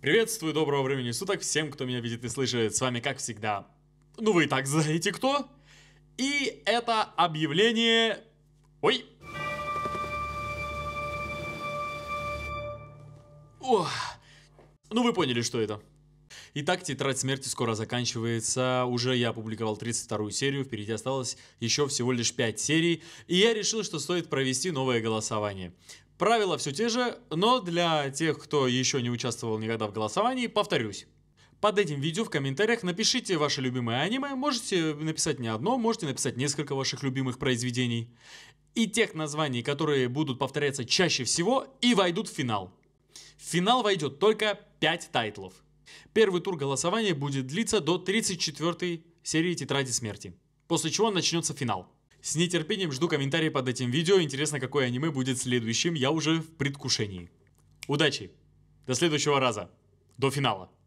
Приветствую, доброго времени суток всем, кто меня видит и слышит. С вами, как всегда, ну вы и так знаете кто. И это объявление... Ой! О, ну вы поняли, что это. Итак, «Тетрадь смерти» скоро заканчивается. Уже я опубликовал 32-ю серию, впереди осталось еще всего лишь 5 серий. И я решил, что стоит провести новое голосование. Правила все те же, но для тех, кто еще не участвовал никогда в голосовании, повторюсь. Под этим видео в комментариях напишите ваше любимое аниме, можете написать не одно, можете написать несколько ваших любимых произведений. И тех названий, которые будут повторяться чаще всего и войдут в финал. В финал войдет только 5 тайтлов. Первый тур голосования будет длиться до 34 серии Тетради Смерти, после чего начнется финал. С нетерпением жду комментарии под этим видео. Интересно, какое аниме будет следующим. Я уже в предвкушении. Удачи! До следующего раза. До финала.